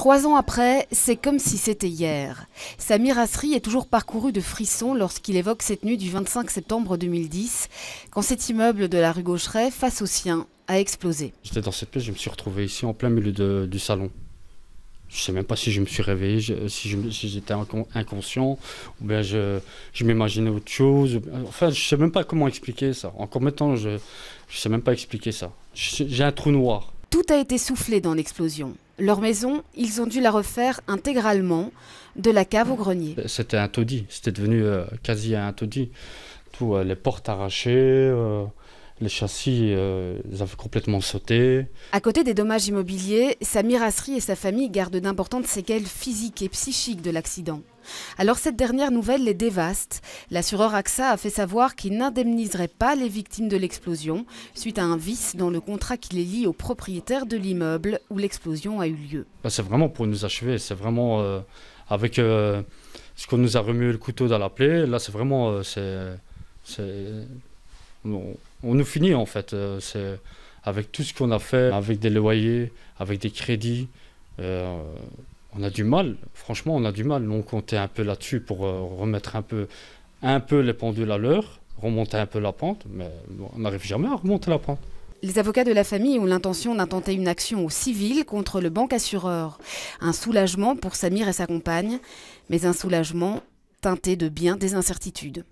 Trois ans après, c'est comme si c'était hier. sa mirasserie est toujours parcourue de frissons lorsqu'il évoque cette nuit du 25 septembre 2010, quand cet immeuble de la rue Gaucheret, face au sien, a explosé. J'étais dans cette pièce, je me suis retrouvé ici en plein milieu du salon. Je ne sais même pas si je me suis réveillé, si j'étais inconscient, ou bien je, m'imaginais autre chose. Enfin, je ne sais même pas comment expliquer ça. Encore maintenant, je ne sais même pas expliquer ça. J'ai un trou noir. Tout a été soufflé dans l'explosion. Leur maison, ils ont dû la refaire intégralement, de la cave au grenier. Euh, c'était un taudis, c'était devenu euh, quasi un taudis. Tout, euh, les portes arrachées, les châssis euh, avaient complètement sauté. À côté des dommages immobiliers, sa Asri et sa famille gardent d'importantes séquelles physiques et psychiques de l'accident. Alors cette dernière nouvelle les dévaste. L'assureur AXA a fait savoir qu'il n'indemniserait pas les victimes de l'explosion suite à un vice dans le contrat qui les lie au propriétaire de l'immeuble où l'explosion a eu lieu. Bah, c'est vraiment pour nous achever, c'est vraiment euh, avec euh, ce qu'on nous a remué le couteau dans la plaie, là c'est vraiment... c'est on, nous finit en fait. Euh, c'est avec tout ce qu'on a fait, avec des loyers, avec des crédits, euh, on a du mal. Franchement, on a du mal. On comptait un peu là-dessus pour euh, remettre un peu, un peu les pendules à l'heure, remonter un peu la pente, mais on n'arrive jamais à remonter la pente. Les avocats de la famille ont l'intention d'intenter une action au civil contre le banque assureur. Un soulagement pour Samir et sa compagne, mais un soulagement teinté de bien des incertitudes.